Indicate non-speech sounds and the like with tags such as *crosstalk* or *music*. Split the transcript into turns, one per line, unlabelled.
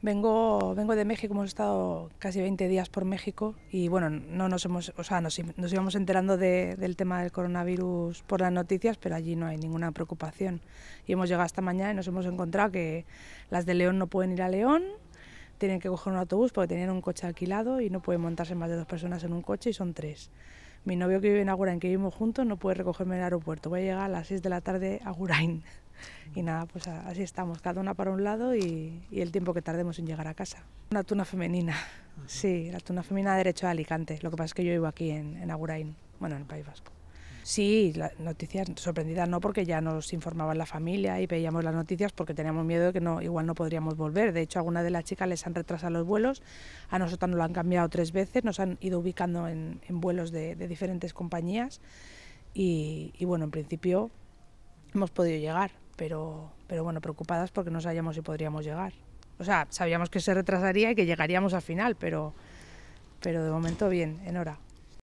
Vengo, vengo de México, hemos estado casi 20 días por México y bueno, no nos hemos, o sea, nos, íbamos enterando del tema del coronavirus por las noticias, pero allí no hay ninguna preocupación. Y hemos llegado esta mañana y nos hemos encontrado que las de León no pueden ir a León, tienen que coger un autobús porque tenían un coche alquilado y no pueden montarse más de dos personas en un coche y son tres. Mi novio que vive en Agurain, que vivimos juntos, no puede recogerme en el aeropuerto. Voy a llegar a las 6 de la tarde a Agurain. *laughs* Y nada, pues así estamos, cada una para un lado y, el tiempo que tardemos en llegar a casa. Una tuna femenina, sí, la tuna femenina derecho a Alicante. Lo que pasa es que yo vivo aquí en, en Agurain, bueno, en el País Vasco. Sí, las noticias sorprendidas no, porque ya nos informaban la familia y veíamos las noticias porque teníamos miedo de que no, igual no podríamos volver. De hecho, a de las chicas les han retrasado los vuelos, a nosotros nos lo han cambiado tres veces, nos han ido ubicando en, vuelos de, diferentes compañías y, y, bueno, en principio hemos podido llegar, pero, pero bueno, preocupadas porque no sabíamos si podríamos llegar. O sea, sabíamos que se retrasaría y que llegaríamos al final, pero, pero de momento bien, en hora.